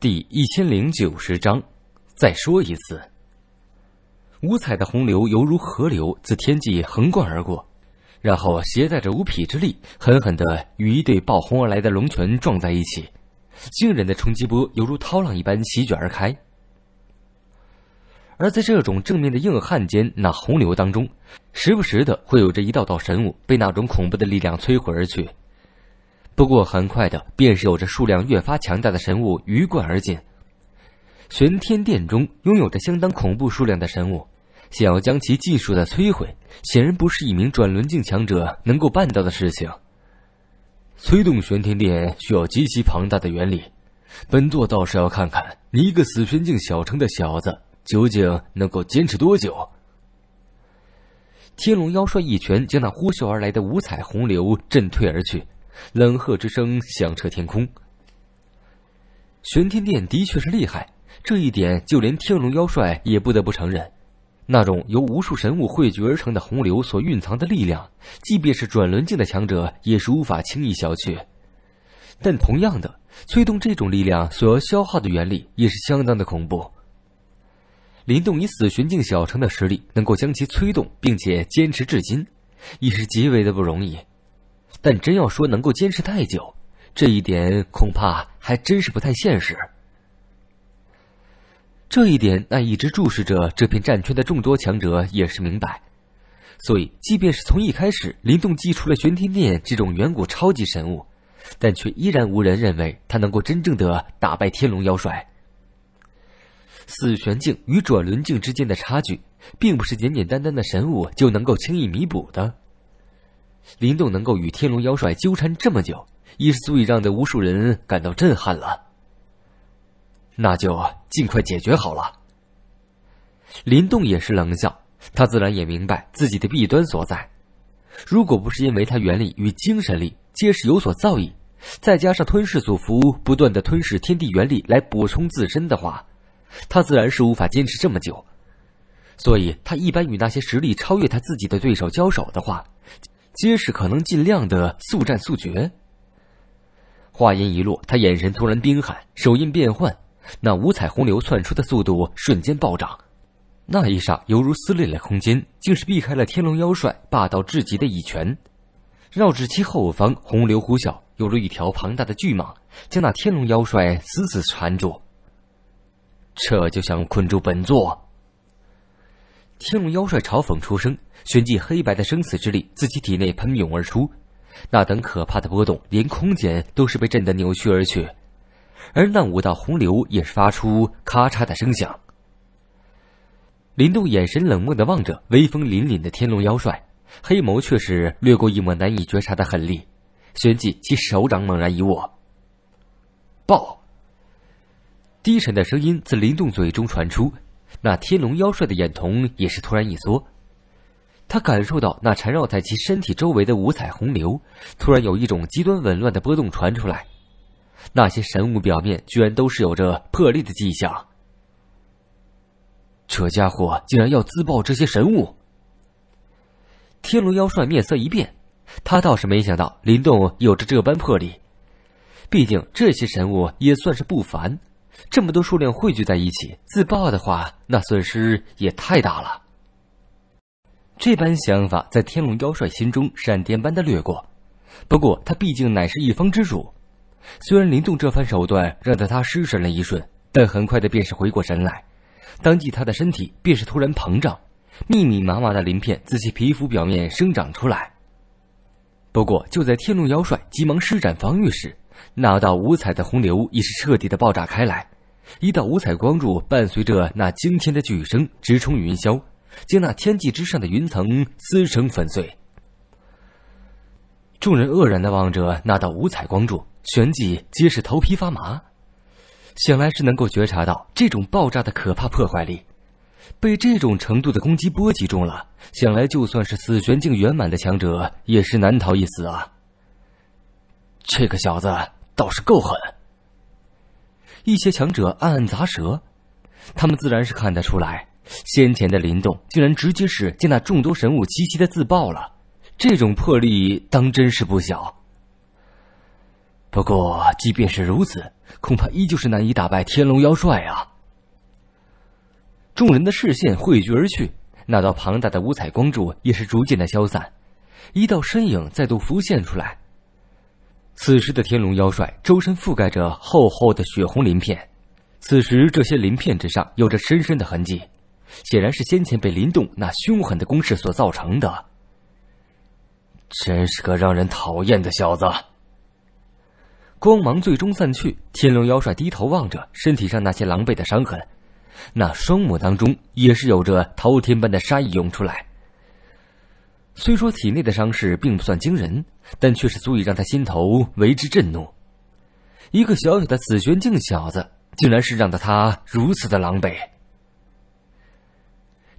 第一千零九十章，再说一次。五彩的洪流犹如河流自天际横贯而过，然后携带着无匹之力，狠狠的与一对暴轰而来的龙拳撞在一起，惊人的冲击波犹如涛浪一般席卷而开。而在这种正面的硬汉间，那洪流当中，时不时的会有着一道道神物被那种恐怖的力量摧毁而去。不过，很快的便是有着数量越发强大的神物鱼贯而进。玄天殿中拥有着相当恐怖数量的神物，想要将其技术的摧毁，显然不是一名转轮境强者能够办到的事情。催动玄天殿需要极其庞大的元力，本座倒是要看看你一个死神境小城的小子究竟能够坚持多久。天龙妖帅一拳将那呼啸而来的五彩洪流震退而去。冷喝之声响彻天空。玄天殿的确是厉害，这一点就连天龙妖帅也不得不承认。那种由无数神物汇聚而成的洪流所蕴藏的力量，即便是转轮境的强者也是无法轻易消去。但同样的，催动这种力量所要消耗的元力也是相当的恐怖。林动以死玄境小城的实力，能够将其催动并且坚持至今，已是极为的不容易。但真要说能够坚持太久，这一点恐怕还真是不太现实。这一点，那一直注视着这片战圈的众多强者也是明白。所以，即便是从一开始，林动祭出了玄天殿这种远古超级神物，但却依然无人认为他能够真正的打败天龙妖帅。四玄境与转轮境之间的差距，并不是简简单单的神物就能够轻易弥补的。林动能够与天龙妖帅纠缠这么久，已是足以让这无数人感到震撼了。那就尽快解决好了。林动也是冷笑，他自然也明白自己的弊端所在。如果不是因为他元力与精神力皆是有所造诣，再加上吞噬祖符不断的吞噬天地元力来补充自身的话，他自然是无法坚持这么久。所以，他一般与那些实力超越他自己的对手交手的话。皆是可能，尽量的速战速决。话音一落，他眼神突然冰寒，手印变幻，那五彩虹流窜出的速度瞬间暴涨，那一刹犹如撕裂了空间，竟是避开了天龙妖帅霸道至极的一拳，绕至其后方，洪流呼啸，犹如一条庞大的巨蟒，将那天龙妖帅死死缠住。这就想困住本座？天龙妖帅嘲讽出声，旋即黑白的生死之力自己体内喷涌而出，那等可怕的波动，连空间都是被震得扭曲而去，而那五道洪流也是发出咔嚓的声响。林动眼神冷漠的望着威风凛凛的天龙妖帅，黑眸却是掠过一抹难以觉察的狠厉，旋即其手掌猛然一握。爆。低沉的声音自林动嘴中传出。那天龙妖帅的眼瞳也是突然一缩，他感受到那缠绕在其身体周围的五彩洪流，突然有一种极端紊乱的波动传出来。那些神物表面居然都是有着破裂的迹象，这家伙竟然要自爆这些神物！天龙妖帅面色一变，他倒是没想到林动有着这般魄力，毕竟这些神物也算是不凡。这么多数量汇聚在一起，自爆的话，那损失也太大了。这般想法在天龙妖帅心中闪电般的掠过，不过他毕竟乃是一方之主，虽然林动这番手段让得他失神了一瞬，但很快的便是回过神来，当即他的身体便是突然膨胀，密密麻麻的鳞片自其皮肤表面生长出来。不过就在天龙妖帅急忙施展防御时，那道五彩的洪流已是彻底的爆炸开来。一道五彩光柱伴随着那惊天的巨声直冲云霄，将那天际之上的云层撕成粉碎。众人愕然的望着那道五彩光柱，旋即皆是头皮发麻，想来是能够觉察到这种爆炸的可怕破坏力。被这种程度的攻击波击中了，想来就算是死玄境圆满的强者也是难逃一死啊！这个小子倒是够狠。一些强者暗暗咂舌，他们自然是看得出来，先前的林动竟然直接是见那众多神物齐齐的自爆了，这种魄力当真是不小。不过，即便是如此，恐怕依旧是难以打败天龙妖帅啊！众人的视线汇聚而去，那道庞大的五彩光柱也是逐渐的消散，一道身影再度浮现出来。此时的天龙妖帅周身覆盖着厚厚的血红鳞片，此时这些鳞片之上有着深深的痕迹，显然是先前被林动那凶狠的攻势所造成的。真是个让人讨厌的小子！光芒最终散去，天龙妖帅低头望着身体上那些狼狈的伤痕，那双目当中也是有着滔天般的杀意涌出来。虽说体内的伤势并不算惊人，但却是足以让他心头为之震怒。一个小小的紫玄境小子，竟然是让得他如此的狼狈。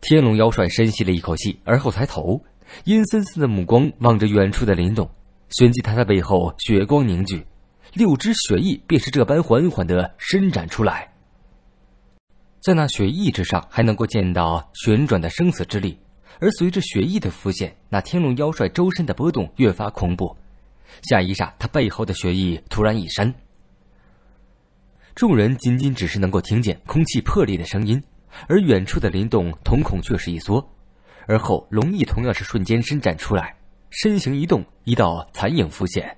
天龙妖帅深吸了一口气，而后抬头，阴森森的目光望着远处的林洞，旋即他的背后血光凝聚，六只血翼便是这般缓缓的伸展出来。在那血翼之上，还能够见到旋转的生死之力。而随着血翼的浮现，那天龙妖帅周身的波动越发恐怖。下一刹，他背后的血翼突然一闪。众人仅仅只是能够听见空气破裂的声音，而远处的林动瞳孔却是一缩。而后，龙翼同样是瞬间伸展出来，身形一动，一道残影浮现，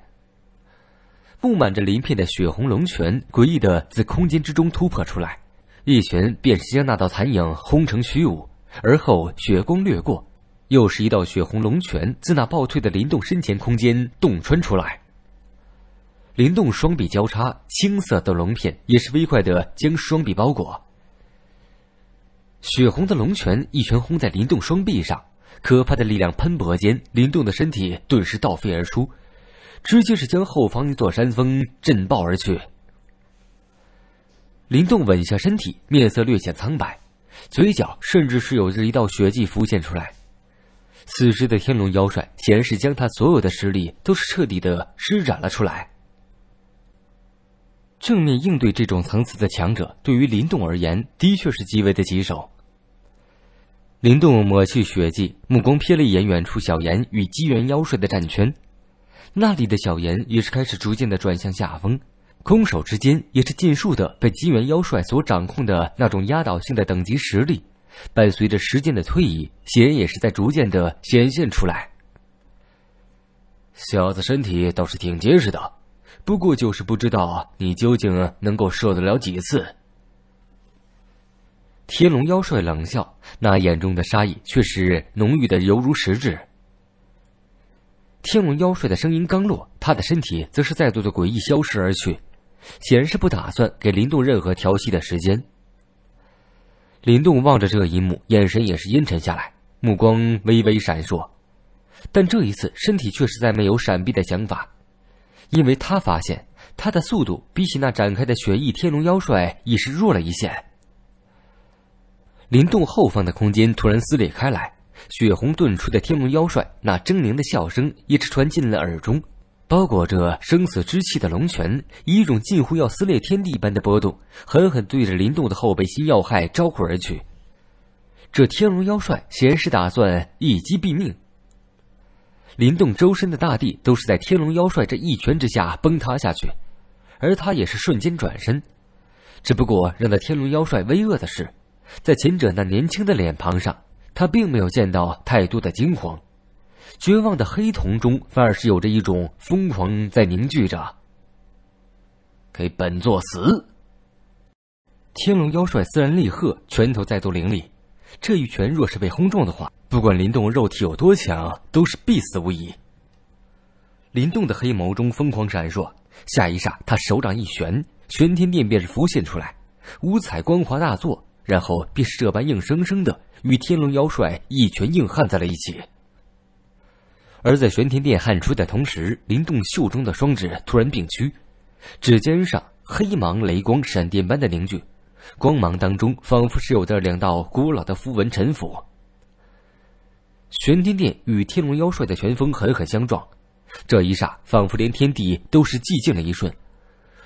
布满着鳞片的血红龙拳诡异的自空间之中突破出来，一拳便是将那道残影轰成虚无。而后，血光掠过，又是一道血红龙拳自那暴退的林动身前空间洞穿出来。林动双臂交叉，青色的龙片也是飞快的将双臂包裹。血红的龙拳一拳轰在林动双臂上，可怕的力量喷薄间，林动的身体顿时倒飞而出，直接是将后方一座山峰震爆而去。林动稳下身体，面色略显苍白。嘴角甚至是有着一道血迹浮现出来，此时的天龙妖帅显然是将他所有的实力都是彻底的施展了出来。正面应对这种层次的强者，对于林动而言的确是极为的棘手。林动抹去血迹，目光瞥了一眼远处小炎与机缘妖帅的战圈，那里的小炎也是开始逐渐的转向下风。空手之间也是尽数的被金元妖帅所掌控的那种压倒性的等级实力，伴随着时间的推移，血也是在逐渐的显现出来。小子身体倒是挺结实的，不过就是不知道你究竟能够受得了几次。天龙妖帅冷笑，那眼中的杀意却是浓郁的犹如实质。天龙妖帅的声音刚落，他的身体则是再度的诡异消失而去。显然是不打算给林动任何调息的时间。林动望着这一幕，眼神也是阴沉下来，目光微微闪烁，但这一次身体却实在没有闪避的想法，因为他发现他的速度比起那展开的雪翼天龙妖帅已是弱了一线。林动后方的空间突然撕裂开来，血红遁出的天龙妖帅那狰狞的笑声一直传进了耳中。包裹着生死之气的龙泉，以一种近乎要撕裂天地般的波动，狠狠对着林动的后背心要害招呼而去。这天龙妖帅显然是打算一击毙命。林动周身的大地都是在天龙妖帅这一拳之下崩塌下去，而他也是瞬间转身。只不过让那天龙妖帅微愕的是，在前者那年轻的脸庞上，他并没有见到太多的惊慌。绝望的黑瞳中，反而是有着一种疯狂在凝聚着。给本座死！天龙妖帅斯人厉喝，拳头再度凌厉。这一拳若是被轰中的话，不管林动肉体有多强，都是必死无疑。林动的黑眸中疯狂闪烁，下一刹，他手掌一旋，玄天殿便是浮现出来，五彩光华大作，然后便是这般硬生生的与天龙妖帅一拳硬撼在了一起。而在玄天殿悍出的同时，林动袖中的双指突然并屈，指尖上黑芒、雷光、闪电般的凝聚，光芒当中仿佛是有着两道古老的符文沉浮。玄天殿与天龙妖帅的拳风狠狠相撞，这一刹仿佛连天地都是寂静了一瞬，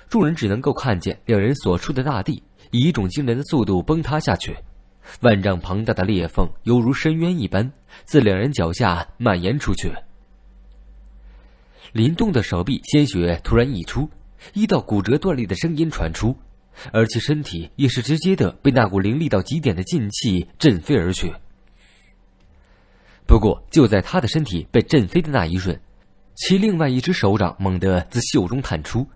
众人只能够看见两人所处的大地以一种惊人的速度崩塌下去。万丈庞大的裂缝犹如深渊一般，自两人脚下蔓延出去。林动的手臂鲜血突然溢出，一道骨折断裂的声音传出，而其身体也是直接的被那股凌厉到极点的劲气震飞而去。不过就在他的身体被震飞的那一瞬，其另外一只手掌猛地自袖中探出，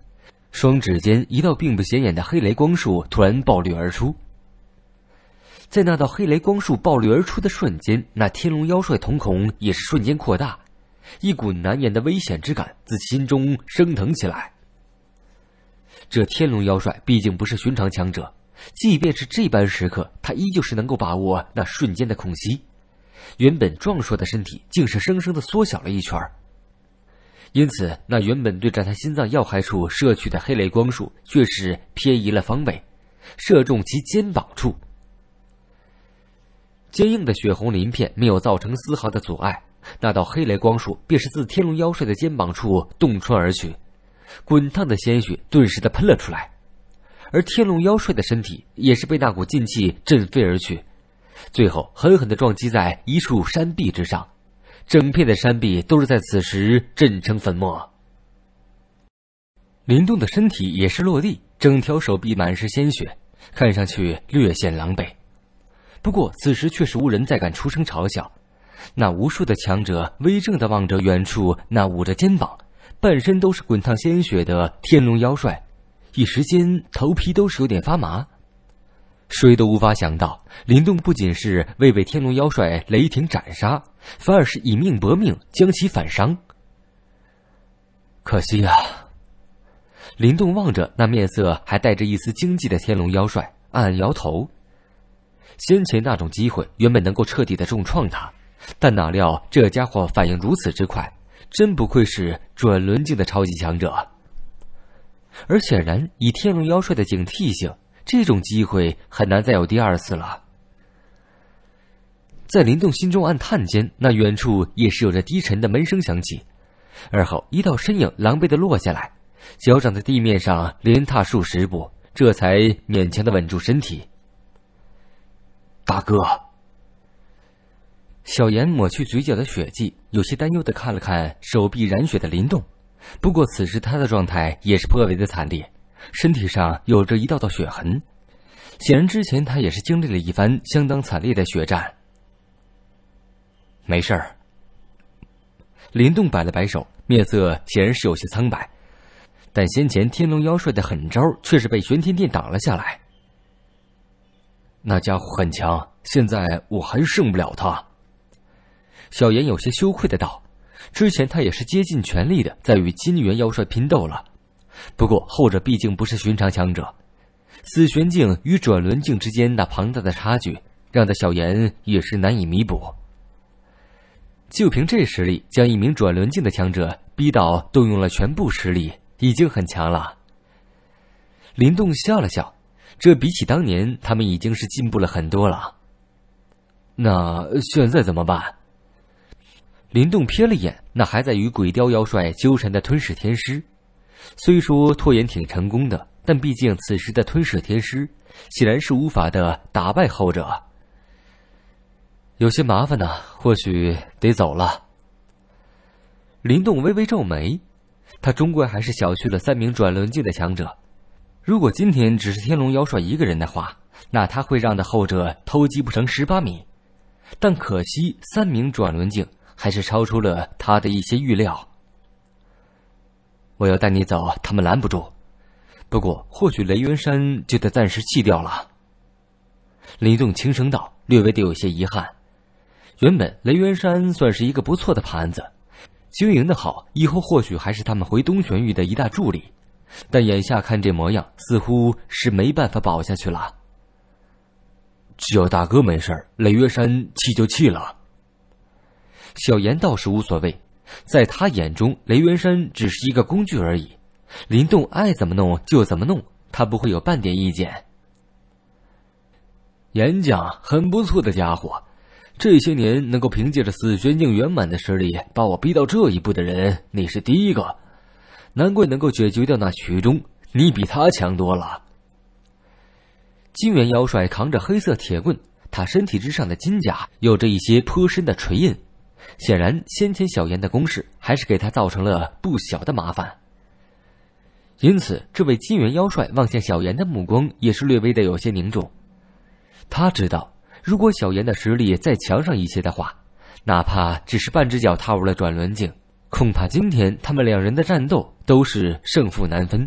双指间一道并不显眼的黑雷光束突然暴掠而出。在那道黑雷光束暴掠而出的瞬间，那天龙妖帅瞳孔也是瞬间扩大，一股难言的危险之感自心中升腾起来。这天龙妖帅毕竟不是寻常强者，即便是这般时刻，他依旧是能够把握那瞬间的空隙。原本壮硕的身体竟是生生的缩小了一圈因此那原本对着他心脏要害处射去的黑雷光束却是偏移了方位，射中其肩膀处。坚硬的血红鳞片没有造成丝毫的阻碍，那道黑雷光束便是自天龙妖帅的肩膀处洞穿而去，滚烫的鲜血顿时的喷了出来，而天龙妖帅的身体也是被那股劲气震飞而去，最后狠狠的撞击在一处山壁之上，整片的山壁都是在此时震成粉末。林动的身体也是落地，整条手臂满是鲜血，看上去略显狼狈。不过，此时却是无人再敢出声嘲笑。那无数的强者威正的望着远处那捂着肩膀、半身都是滚烫鲜血的天龙妖帅，一时间头皮都是有点发麻。谁都无法想到，林动不仅是未被天龙妖帅雷霆斩杀，反而是以命搏命将其反伤。可惜啊！林动望着那面色还带着一丝惊悸的天龙妖帅，暗暗摇头。先前那种机会原本能够彻底的重创他，但哪料这家伙反应如此之快，真不愧是转轮境的超级强者。而显然，以天龙妖帅的警惕性，这种机会很难再有第二次了。在林动心中暗叹间，那远处也是有着低沉的闷声响起，而后一道身影狼狈的落下来，脚掌在地面上连踏数十步，这才勉强的稳住身体。大哥。小严抹去嘴角的血迹，有些担忧的看了看手臂染血的林动，不过此时他的状态也是颇为的惨烈，身体上有着一道道血痕，显然之前他也是经历了一番相当惨烈的血战。没事儿。林动摆了摆手，面色显然是有些苍白，但先前天龙妖帅的狠招却是被玄天殿挡了下来。那家伙很强，现在我还是胜不了他。小严有些羞愧的道：“之前他也是竭尽全力的在与金元妖帅拼斗了，不过后者毕竟不是寻常强者，死玄境与转轮境之间那庞大的差距，让得小严也是难以弥补。就凭这实力，将一名转轮境的强者逼到动用了全部实力，已经很强了。”林动笑了笑。这比起当年，他们已经是进步了很多了。那现在怎么办？林动瞥了一眼，那还在与鬼雕妖帅纠缠的吞噬天师，虽说拖延挺成功的，但毕竟此时的吞噬天师显然是无法的打败后者，有些麻烦呢。或许得走了。林动微微皱眉，他终归还是小觑了三名转轮境的强者。如果今天只是天龙妖帅一个人的话，那他会让的后者偷鸡不成蚀把米。但可惜，三名转轮境还是超出了他的一些预料。我要带你走，他们拦不住。不过，或许雷元山就得暂时弃掉了。林动轻声道，略微的有些遗憾。原本雷元山算是一个不错的盘子，经营的好，以后或许还是他们回东玄域的一大助力。但眼下看这模样，似乎是没办法保下去了。只要大哥没事儿，雷月山气就气了。小严倒是无所谓，在他眼中，雷元山只是一个工具而已。林动爱怎么弄就怎么弄，他不会有半点意见。严家很不错的家伙，这些年能够凭借着死玄境圆满的实力把我逼到这一步的人，你是第一个。难怪能够解决掉那曲中，你比他强多了。金元妖帅扛着黑色铁棍，他身体之上的金甲有着一些颇深的锤印，显然先前小炎的攻势还是给他造成了不小的麻烦。因此，这位金元妖帅望向小炎的目光也是略微的有些凝重。他知道，如果小炎的实力再强上一些的话，哪怕只是半只脚踏入了转轮境。恐怕今天他们两人的战斗都是胜负难分。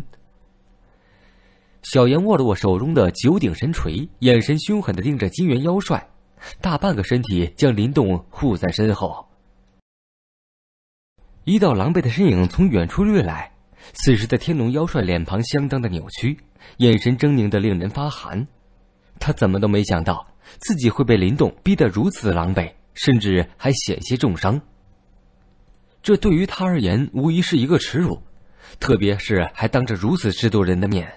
小炎握了握手中的九鼎神锤，眼神凶狠的盯着金元妖帅，大半个身体将林动护在身后。一道狼狈的身影从远处掠来，此时的天龙妖帅脸庞相当的扭曲，眼神狰狞的令人发寒。他怎么都没想到自己会被林动逼得如此狼狈，甚至还险些重伤。这对于他而言，无疑是一个耻辱，特别是还当着如此之多人的面。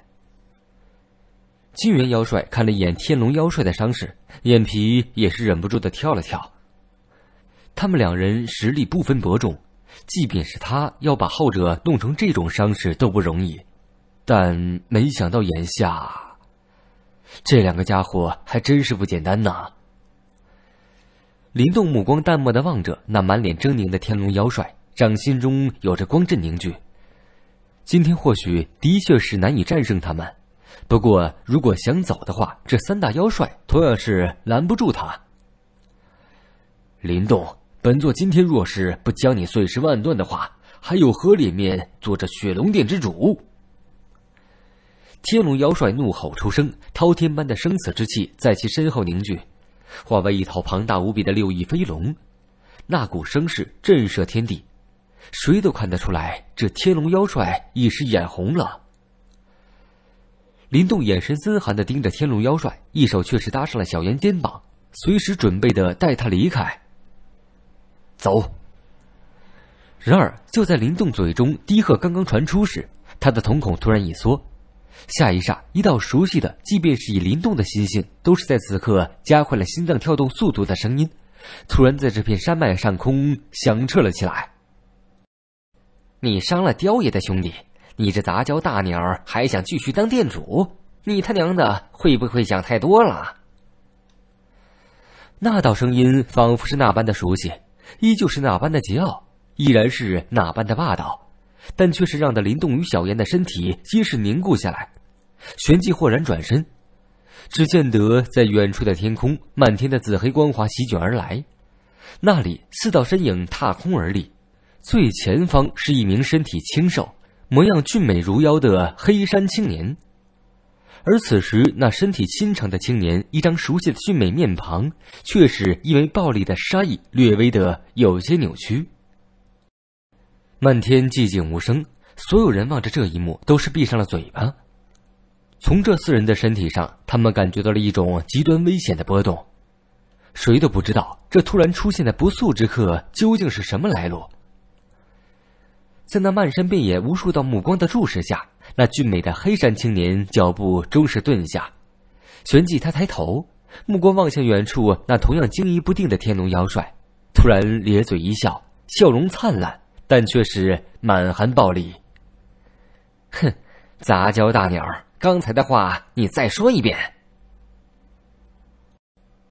金元妖帅看了一眼天龙妖帅的伤势，眼皮也是忍不住的跳了跳。他们两人实力不分伯仲，即便是他要把后者弄成这种伤势都不容易，但没想到眼下，这两个家伙还真是不简单呐。林动目光淡漠的望着那满脸狰狞的天龙妖帅。掌心中有着光阵凝聚，今天或许的确是难以战胜他们，不过如果想走的话，这三大妖帅同样是拦不住他。林动，本座今天若是不将你碎尸万段的话，还有何脸面做这雪龙殿之主？天龙妖帅怒吼出声，滔天般的生死之气在其身后凝聚，化为一头庞大无比的六翼飞龙，那股声势震慑天地。谁都看得出来，这天龙妖帅一时眼红了。林动眼神森寒的盯着天龙妖帅，一手却是搭上了小圆肩膀，随时准备的带他离开。走。然而就在林动嘴中低喝刚刚传出时，他的瞳孔突然一缩，下一刹，一道熟悉的，即便是以林动的心性，都是在此刻加快了心脏跳动速度的声音，突然在这片山脉上空响彻了起来。你伤了雕爷的兄弟，你这杂交大鸟还想继续当店主？你他娘的会不会想太多了？那道声音仿佛是那般的熟悉，依旧是那般的桀骜，依然是那般的霸道，但却是让的林动与小燕的身体皆是凝固下来。旋即豁然转身，只见得在远处的天空，漫天的紫黑光华席卷而来，那里四道身影踏空而立。最前方是一名身体清瘦、模样俊美如妖的黑山青年，而此时那身体纤长的青年，一张熟悉的俊美面庞，却是因为暴力的杀意略微的有些扭曲。漫天寂静无声，所有人望着这一幕，都是闭上了嘴巴。从这四人的身体上，他们感觉到了一种极端危险的波动，谁都不知道这突然出现的不速之客究竟是什么来路。在那漫山遍野无数道目光的注视下，那俊美的黑山青年脚步终是顿下，旋即他抬头，目光望向远处那同样惊疑不定的天龙妖帅，突然咧嘴一笑，笑容灿烂，但却是满含暴力。哼，杂交大鸟，刚才的话你再说一遍。